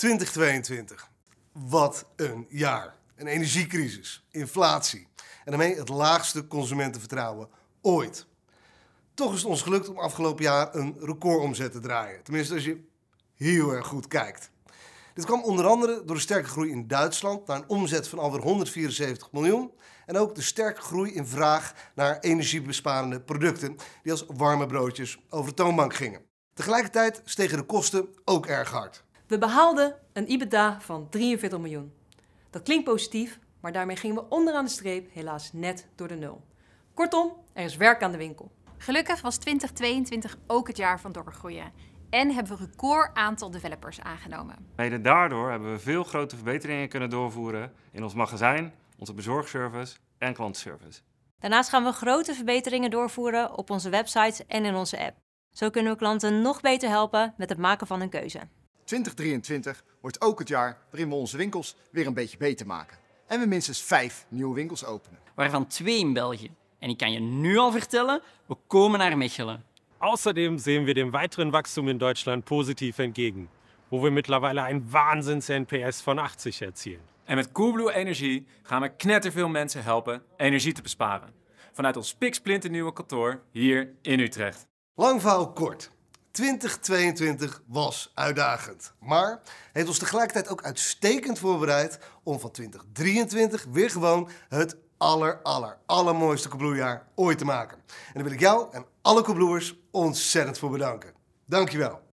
2022. Wat een jaar. Een energiecrisis, inflatie en daarmee het laagste consumentenvertrouwen ooit. Toch is het ons gelukt om afgelopen jaar een recordomzet te draaien. Tenminste, als je heel erg goed kijkt. Dit kwam onder andere door de sterke groei in Duitsland naar een omzet van alweer 174 miljoen. En ook de sterke groei in vraag naar energiebesparende producten die als warme broodjes over de toonbank gingen. Tegelijkertijd stegen de kosten ook erg hard. We behaalden een EBITDA van 43 miljoen. Dat klinkt positief, maar daarmee gingen we onderaan de streep helaas net door de nul. Kortom, er is werk aan de winkel. Gelukkig was 2022 ook het jaar van doorgroeien. En hebben we een record aantal developers aangenomen. Mede daardoor hebben we veel grote verbeteringen kunnen doorvoeren in ons magazijn, onze bezorgservice en klantservice. Daarnaast gaan we grote verbeteringen doorvoeren op onze websites en in onze app. Zo kunnen we klanten nog beter helpen met het maken van hun keuze. 2023 wordt ook het jaar waarin we onze winkels weer een beetje beter maken. En we minstens vijf nieuwe winkels openen. Waarvan twee in België. En ik kan je nu al vertellen, we komen naar Mechelen. Außerdem sehen wir dem weiteren Wachstum in Deutschland positief entgegen, wo we mittlerweile een Wahnsinns-NPS van 80 erzielen. En met Coolblue Energie gaan we knetterveel mensen helpen energie te besparen. Vanuit ons nieuwe kantoor hier in Utrecht. Lang verhaal kort. 2022 was uitdagend, maar heeft ons tegelijkertijd ook uitstekend voorbereid om van 2023 weer gewoon het aller, aller, allermooiste koebloerjaar ooit te maken. En daar wil ik jou en alle Kobloers ontzettend voor bedanken. Dankjewel.